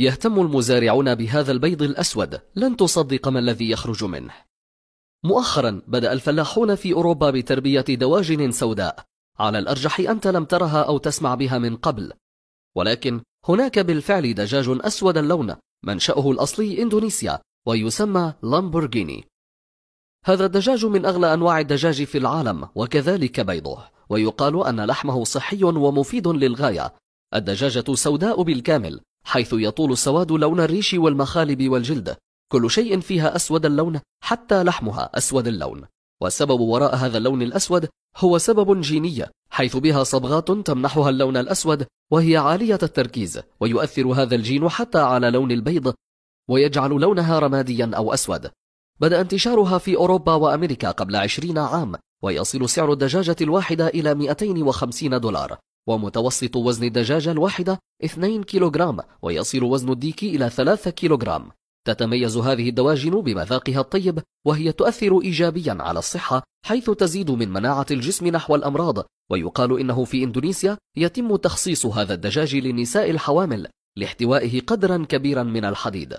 يهتم المزارعون بهذا البيض الأسود لن تصدق ما الذي يخرج منه مؤخرا بدأ الفلاحون في أوروبا بتربية دواجن سوداء على الأرجح أنت لم ترها أو تسمع بها من قبل ولكن هناك بالفعل دجاج أسود اللون منشأه الأصلي إندونيسيا ويسمى لامبورغيني هذا الدجاج من أغلى أنواع الدجاج في العالم وكذلك بيضه ويقال أن لحمه صحي ومفيد للغاية الدجاجة سوداء بالكامل حيث يطول السواد لون الريش والمخالب والجلد كل شيء فيها أسود اللون حتى لحمها أسود اللون والسبب وراء هذا اللون الأسود هو سبب جيني حيث بها صبغات تمنحها اللون الأسود وهي عالية التركيز ويؤثر هذا الجين حتى على لون البيض ويجعل لونها رماديا أو أسود بدأ انتشارها في أوروبا وأمريكا قبل عشرين عام ويصل سعر الدجاجة الواحدة إلى 250 دولار ومتوسط وزن الدجاجة الواحدة 2 كيلوغرام ويصل وزن الديك إلى 3 كيلوغرام تتميز هذه الدواجن بمذاقها الطيب وهي تؤثر إيجابيا على الصحة حيث تزيد من مناعة الجسم نحو الأمراض ويقال إنه في إندونيسيا يتم تخصيص هذا الدجاج للنساء الحوامل لاحتوائه قدرا كبيرا من الحديد